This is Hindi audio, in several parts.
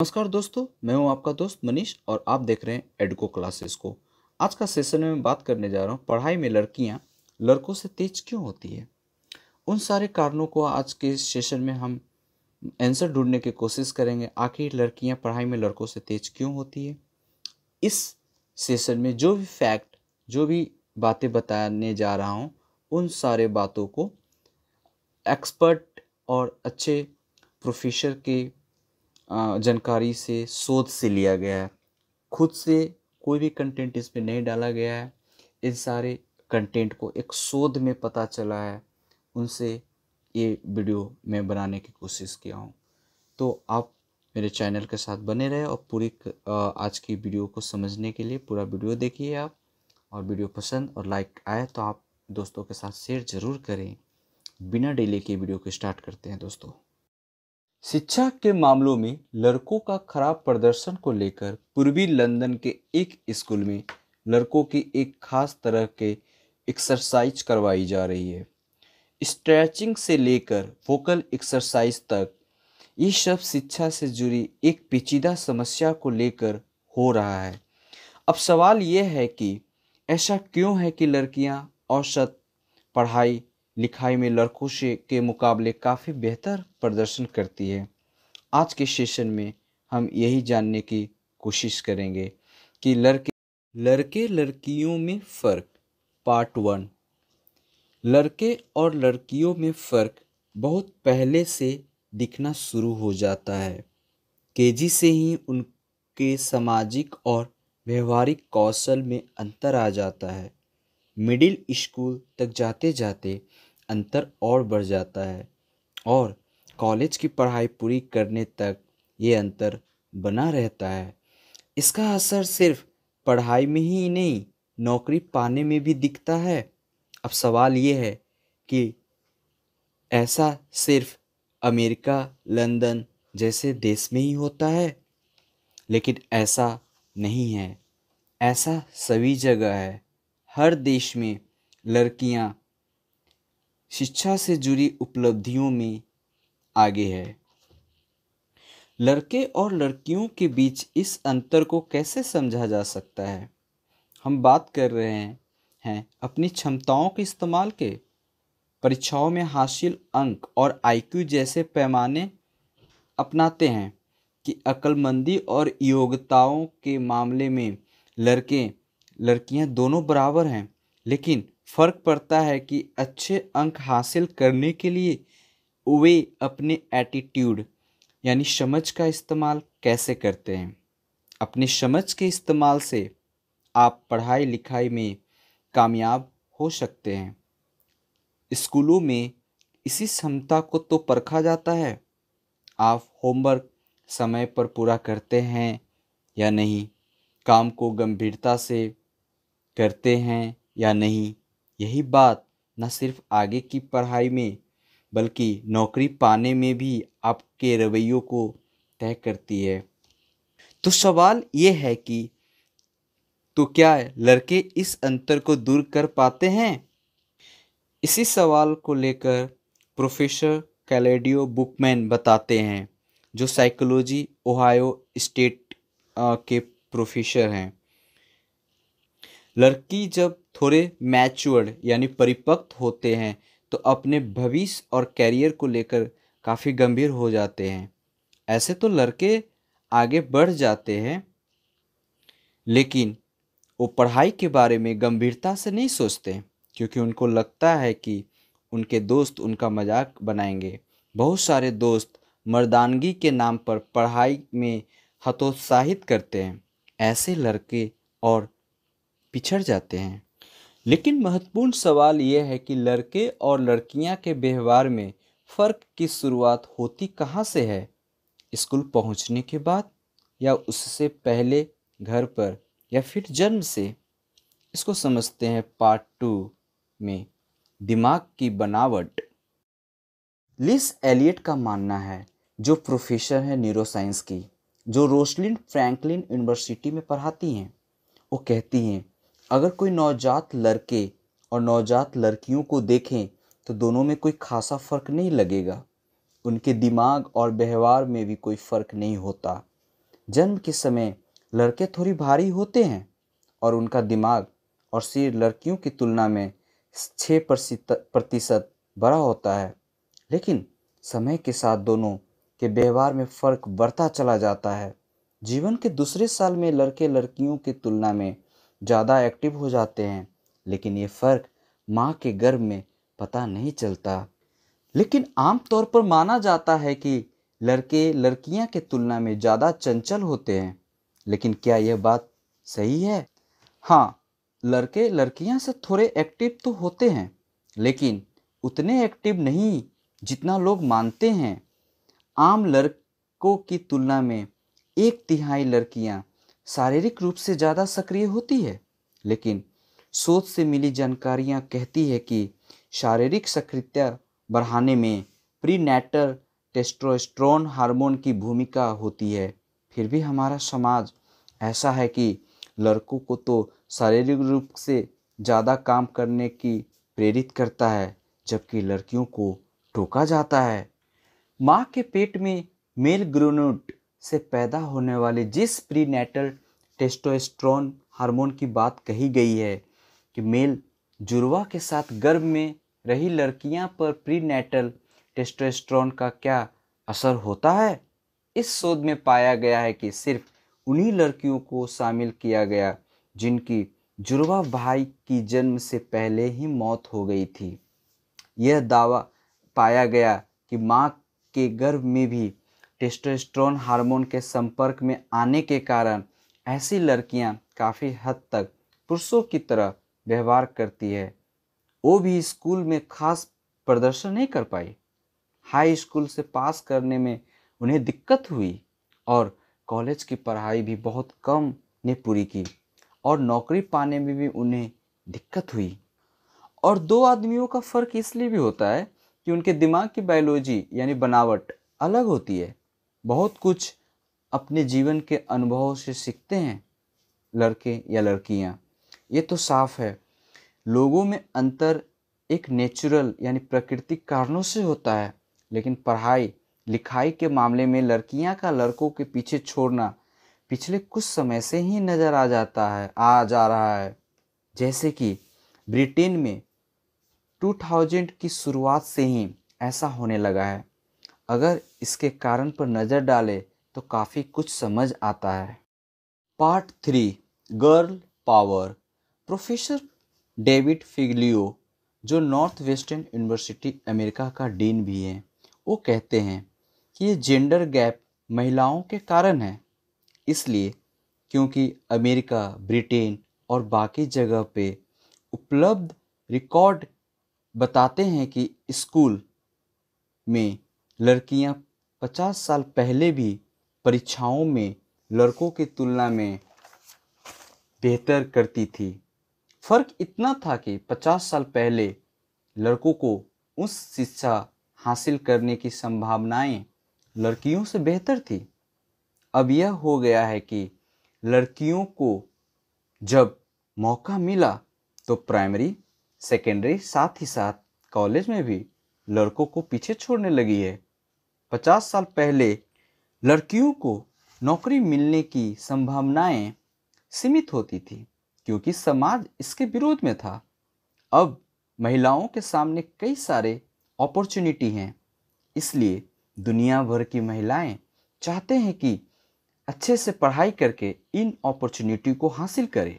नमस्कार दोस्तों मैं हूं आपका दोस्त मनीष और आप देख रहे हैं एडको क्लासेस को आज का सेशन में मैं बात करने जा रहा हूं पढ़ाई में लड़कियां लड़कों से तेज क्यों होती है उन सारे कारणों को आज के सेशन में हम आंसर ढूंढने की कोशिश करेंगे आखिर लड़कियां पढ़ाई में लड़कों से तेज क्यों होती है इस सेशन में जो भी फैक्ट जो भी बातें बताने जा रहा हूँ उन सारे बातों को एक्सपर्ट और अच्छे प्रोफेसर के जानकारी से शोध से लिया गया है खुद से कोई भी कंटेंट इसमें नहीं डाला गया है इन सारे कंटेंट को एक शोध में पता चला है उनसे ये वीडियो मैं बनाने की कोशिश किया हूँ तो आप मेरे चैनल के साथ बने रहे और पूरी आज की वीडियो को समझने के लिए पूरा वीडियो देखिए आप और वीडियो पसंद और लाइक आए तो आप दोस्तों के साथ शेयर ज़रूर करें बिना डेले के वीडियो को स्टार्ट करते हैं दोस्तों शिक्षा के मामलों में लड़कों का खराब प्रदर्शन को लेकर पूर्वी लंदन के एक स्कूल में लड़कों की एक खास तरह के एक्सरसाइज करवाई जा रही है स्ट्रेचिंग से लेकर वोकल एक्सरसाइज तक ये सब शिक्षा से जुड़ी एक पेचीदा समस्या को लेकर हो रहा है अब सवाल ये है कि ऐसा क्यों है कि लड़कियां औसत पढ़ाई लिखाई में लड़कों से के मुकाबले काफ़ी बेहतर प्रदर्शन करती है आज के सेशन में हम यही जानने की कोशिश करेंगे कि लड़के लड़के लड़कियों में फ़र्क पार्ट वन लड़के और लड़कियों में फ़र्क बहुत पहले से दिखना शुरू हो जाता है केजी से ही उनके सामाजिक और व्यवहारिक कौशल में अंतर आ जाता है मिडिल स्कूल तक जाते जाते अंतर और बढ़ जाता है और कॉलेज की पढ़ाई पूरी करने तक ये अंतर बना रहता है इसका असर सिर्फ पढ़ाई में ही नहीं नौकरी पाने में भी दिखता है अब सवाल ये है कि ऐसा सिर्फ अमेरिका लंदन जैसे देश में ही होता है लेकिन ऐसा नहीं है ऐसा सभी जगह है हर देश में लड़कियां शिक्षा से जुड़ी उपलब्धियों में आगे है लड़के और लड़कियों के बीच इस अंतर को कैसे समझा जा सकता है हम बात कर रहे हैं, हैं अपनी क्षमताओं के इस्तेमाल के परीक्षाओं में हासिल अंक और आईक्यू जैसे पैमाने अपनाते हैं कि अक्लमंदी और योग्यताओं के मामले में लड़के लड़कियां दोनों बराबर हैं लेकिन फर्क पड़ता है कि अच्छे अंक हासिल करने के लिए वे अपने एटीट्यूड यानी समझ का इस्तेमाल कैसे करते हैं अपने समझ के इस्तेमाल से आप पढ़ाई लिखाई में कामयाब हो सकते हैं स्कूलों में इसी क्षमता को तो परखा जाता है आप होमवर्क समय पर पूरा करते हैं या नहीं काम को गंभीरता से करते हैं या नहीं यही बात न सिर्फ आगे की पढ़ाई में बल्कि नौकरी पाने में भी आपके रवैयों को तय करती है तो सवाल ये है कि तो क्या लड़के इस अंतर को दूर कर पाते हैं इसी सवाल को लेकर प्रोफेसर कैलेडियो बुकमैन बताते हैं जो साइकोलॉजी ओहायो स्टेट के प्रोफेसर हैं लड़की जब थोड़े मैच्योर्ड यानी परिपक्व होते हैं तो अपने भविष्य और कैरियर को लेकर काफ़ी गंभीर हो जाते हैं ऐसे तो लड़के आगे बढ़ जाते हैं लेकिन वो पढ़ाई के बारे में गंभीरता से नहीं सोचते क्योंकि उनको लगता है कि उनके दोस्त उनका मजाक बनाएंगे बहुत सारे दोस्त मर्दानगी के नाम पर पढ़ाई में हतोत्साहित करते हैं ऐसे लड़के और पिछड़ जाते हैं लेकिन महत्वपूर्ण सवाल यह है कि लड़के और लड़कियां के व्यवहार में फ़र्क की शुरुआत होती कहाँ से है स्कूल पहुंचने के बाद या उससे पहले घर पर या फिर जन्म से इसको समझते हैं पार्ट टू में दिमाग की बनावट लिस एलियट का मानना है जो प्रोफेसर है न्यूरोसाइंस की जो रोशलिन फ्रैंकलिन यूनिवर्सिटी में पढ़ाती हैं वो कहती हैं अगर कोई नवजात लड़के और नवजात लड़कियों को देखें तो दोनों में कोई खासा फ़र्क नहीं लगेगा उनके दिमाग और व्यवहार में भी कोई फ़र्क नहीं होता जन्म के समय लड़के थोड़ी भारी होते हैं और उनका दिमाग और सिर लड़कियों की तुलना में छः प्रतिशत बड़ा होता है लेकिन समय के साथ दोनों के व्यवहार में फ़र्क बढ़ता चला जाता है जीवन के दूसरे साल में लड़के लड़कियों की तुलना में ज़्यादा एक्टिव हो जाते हैं लेकिन ये फ़र्क माँ के गर्भ में पता नहीं चलता लेकिन आमतौर पर माना जाता है कि लड़के लड़कियाँ के तुलना में ज़्यादा चंचल होते हैं लेकिन क्या यह बात सही है हाँ लड़के लड़कियाँ से थोड़े एक्टिव तो होते हैं लेकिन उतने एक्टिव नहीं जितना लोग मानते हैं आम लड़कों की तुलना में एक तिहाई लड़कियाँ शारीरिक रूप से ज़्यादा सक्रिय होती है लेकिन शोध से मिली जानकारियाँ कहती है कि शारीरिक सक्रियता बढ़ाने में प्रीनेटर टेस्ट्रोस्ट्रोन हार्मोन की भूमिका होती है फिर भी हमारा समाज ऐसा है कि लड़कों को तो शारीरिक रूप से ज़्यादा काम करने की प्रेरित करता है जबकि लड़कियों को टोका जाता है माँ के पेट में मेल ग्रोनोट से पैदा होने वाले जिस प्रीनेटल टेस्टोस्ट्रॉन हार्मोन की बात कही गई है कि मेल जुड़वा के साथ गर्भ में रही लड़कियां पर प्रीनेटल टेस्टोस्ट्रॉन का क्या असर होता है इस शोध में पाया गया है कि सिर्फ उन्हीं लड़कियों को शामिल किया गया जिनकी जुड़वा भाई की जन्म से पहले ही मौत हो गई थी यह दावा पाया गया कि माँ के गर्भ में भी टेस्टोस्ट्रोन हार्मोन के संपर्क में आने के कारण ऐसी लड़कियां काफ़ी हद तक पुरुषों की तरह व्यवहार करती है वो भी स्कूल में खास प्रदर्शन नहीं कर पाई हाई स्कूल से पास करने में उन्हें दिक्कत हुई और कॉलेज की पढ़ाई भी बहुत कम ने पूरी की और नौकरी पाने में भी उन्हें दिक्कत हुई और दो आदमियों का फ़र्क इसलिए भी होता है कि उनके दिमाग की बायोलॉजी यानी बनावट अलग होती है बहुत कुछ अपने जीवन के अनुभवों से सीखते हैं लड़के या लड़कियां ये तो साफ है लोगों में अंतर एक नेचुरल यानी प्राकृतिक कारणों से होता है लेकिन पढ़ाई लिखाई के मामले में लड़कियां का लड़कों के पीछे छोड़ना पिछले कुछ समय से ही नज़र आ जाता है आ जा रहा है जैसे कि ब्रिटेन में 2000 की शुरुआत से ही ऐसा होने लगा है अगर इसके कारण पर नज़र डालें तो काफ़ी कुछ समझ आता है part three girl power professor David Figlio जो नॉर्थ वेस्टर्न यूनिवर्सिटी अमेरिका का डीन भी हैं वो कहते हैं कि ये जेंडर गैप महिलाओं के कारण है इसलिए क्योंकि अमेरिका ब्रिटेन और बाकी जगह पे उपलब्ध रिकॉर्ड बताते हैं कि स्कूल में लड़कियां पचास साल पहले भी परीक्षाओं में लड़कों की तुलना में बेहतर करती थी फर्क इतना था कि पचास साल पहले लड़कों को उस शिक्षा हासिल करने की संभावनाएं लड़कियों से बेहतर थी अब यह हो गया है कि लड़कियों को जब मौका मिला तो प्राइमरी सेकेंडरी साथ ही साथ कॉलेज में भी लड़कों को पीछे छोड़ने लगी है पचास साल पहले लड़कियों को नौकरी मिलने की संभावनाएं सीमित होती थी क्योंकि समाज इसके विरोध में था अब महिलाओं के सामने कई सारे अपॉर्चुनिटी हैं इसलिए दुनिया भर की महिलाएं चाहते हैं कि अच्छे से पढ़ाई करके इन अपॉर्चुनिटी को हासिल करें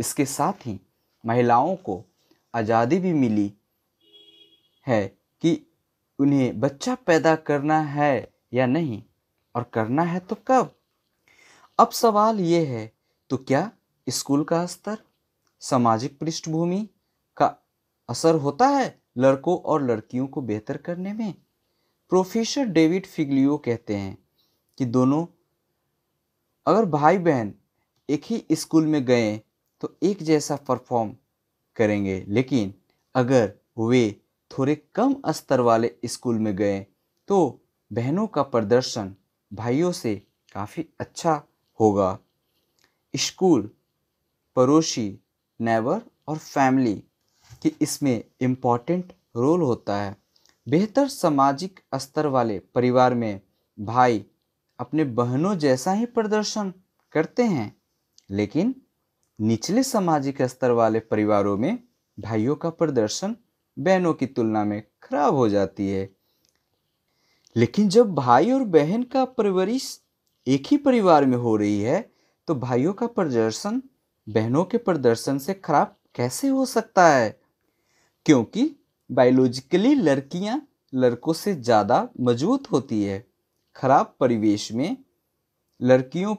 इसके साथ ही महिलाओं को आज़ादी भी मिली है कि उन्हें बच्चा पैदा करना है या नहीं और करना है तो कब अब सवाल ये है तो क्या स्कूल का स्तर सामाजिक पृष्ठभूमि का असर होता है लड़कों और लड़कियों को बेहतर करने में प्रोफेसर डेविड फिगलियो कहते हैं कि दोनों अगर भाई बहन एक ही स्कूल में गए तो एक जैसा परफॉर्म करेंगे लेकिन अगर वे थोड़े कम स्तर वाले स्कूल में गए तो बहनों का प्रदर्शन भाइयों से काफ़ी अच्छा होगा स्कूल पड़ोसी नेबर और फैमिली कि इसमें इम्पॉर्टेंट रोल होता है बेहतर सामाजिक स्तर वाले परिवार में भाई अपने बहनों जैसा ही प्रदर्शन करते हैं लेकिन निचले सामाजिक स्तर वाले परिवारों में भाइयों का प्रदर्शन बहनों की तुलना में खराब हो जाती है लेकिन जब भाई और बहन का परवरिश एक ही परिवार में हो रही है तो भाइयों का प्रदर्शन बहनों के प्रदर्शन से खराब कैसे हो सकता है क्योंकि बायोलॉजिकली लड़कियां लड़कों से ज़्यादा मजबूत होती है खराब परिवेश में लड़कियों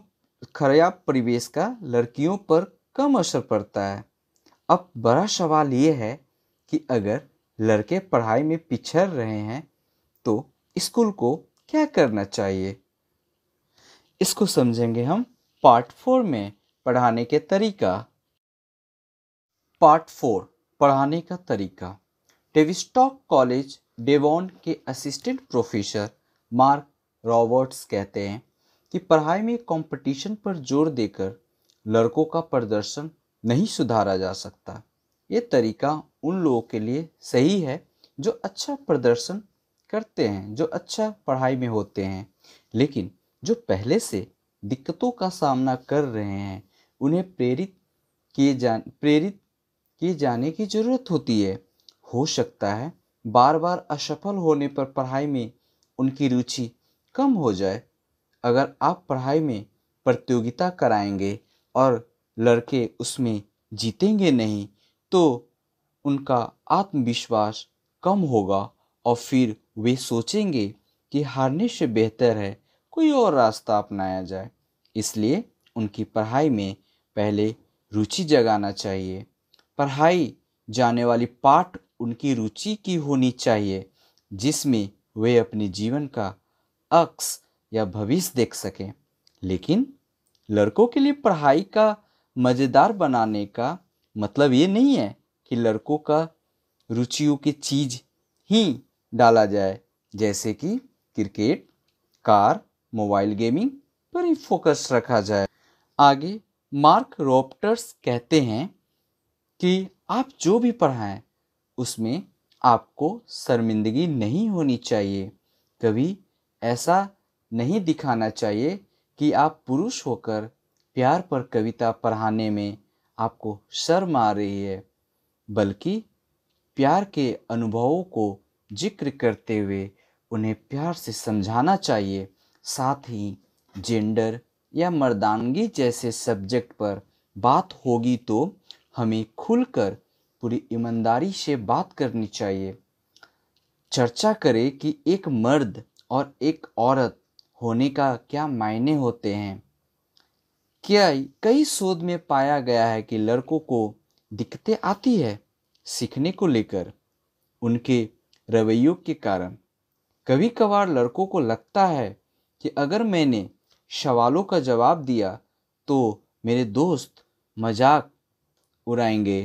खराब परिवेश का लड़कियों पर कम असर पड़ता है अब बड़ा सवाल ये है कि अगर लड़के पढ़ाई में पिछड़ रहे हैं तो स्कूल को क्या करना चाहिए इसको समझेंगे हम पार्ट फोर में पढ़ाने के तरीका पार्ट फोर पढ़ाने का तरीका डेविस्टॉक कॉलेज डेवॉन के असिस्टेंट प्रोफेसर मार्क रॉबर्ट्स कहते हैं कि पढ़ाई में कंपटीशन पर जोर देकर लड़कों का प्रदर्शन नहीं सुधारा जा सकता ये तरीका उन लोगों के लिए सही है जो अच्छा प्रदर्शन करते हैं जो अच्छा पढ़ाई में होते हैं लेकिन जो पहले से दिक्कतों का सामना कर रहे हैं उन्हें प्रेरित किए जा प्रेरित किए जाने की ज़रूरत होती है हो सकता है बार बार असफल होने पर पढ़ाई में उनकी रुचि कम हो जाए अगर आप पढ़ाई में प्रतियोगिता कराएंगे और लड़के उसमें जीतेंगे नहीं तो उनका आत्मविश्वास कम होगा और फिर वे सोचेंगे कि हारने से बेहतर है कोई और रास्ता अपनाया जाए इसलिए उनकी पढ़ाई में पहले रुचि जगाना चाहिए पढ़ाई जाने वाली पाठ उनकी रुचि की होनी चाहिए जिसमें वे अपने जीवन का अक्स या भविष्य देख सकें लेकिन लड़कों के लिए पढ़ाई का मज़ेदार बनाने का मतलब ये नहीं है कि लड़कों का रुचियों की चीज़ ही डाला जाए जैसे कि क्रिकेट कार मोबाइल गेमिंग पर ही फोकस रखा जाए आगे मार्क रॉप्टर्स कहते हैं कि आप जो भी पढ़ाएं उसमें आपको शर्मिंदगी नहीं होनी चाहिए कभी ऐसा नहीं दिखाना चाहिए कि आप पुरुष होकर प्यार पर कविता पढ़ाने में आपको शर्म आ रही है बल्कि प्यार के अनुभवों को जिक्र करते हुए उन्हें प्यार से समझाना चाहिए साथ ही जेंडर या मर्दानगी जैसे सब्जेक्ट पर बात होगी तो हमें खुलकर पूरी ईमानदारी से बात करनी चाहिए चर्चा करें कि एक मर्द और एक औरत होने का क्या मायने होते हैं क्या कई शोध में पाया गया है कि लड़कों को दिक्कतें आती है सीखने को लेकर उनके रवैयों के कारण कभी कभार लड़कों को लगता है कि अगर मैंने सवालों का जवाब दिया तो मेरे दोस्त मजाक उड़ाएंगे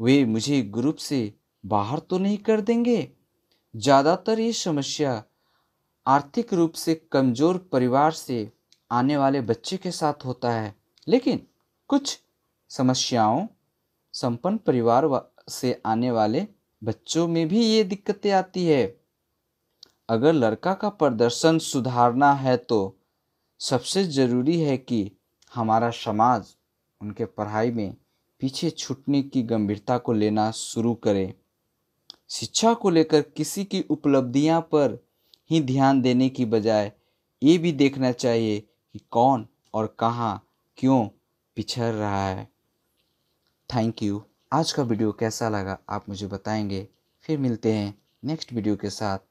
वे मुझे ग्रुप से बाहर तो नहीं कर देंगे ज़्यादातर ये समस्या आर्थिक रूप से कमज़ोर परिवार से आने वाले बच्चे के साथ होता है लेकिन कुछ समस्याओं संपन्न परिवार से आने वाले बच्चों में भी ये दिक्कतें आती है अगर लड़का का प्रदर्शन सुधारना है तो सबसे ज़रूरी है कि हमारा समाज उनके पढ़ाई में पीछे छूटने की गंभीरता को लेना शुरू करे शिक्षा को लेकर किसी की उपलब्धियां पर ही ध्यान देने की बजाय ये भी देखना चाहिए कि कौन और कहाँ क्यों पिछड़ रहा है थैंक यू आज का वीडियो कैसा लगा आप मुझे बताएंगे फिर मिलते हैं नेक्स्ट वीडियो के साथ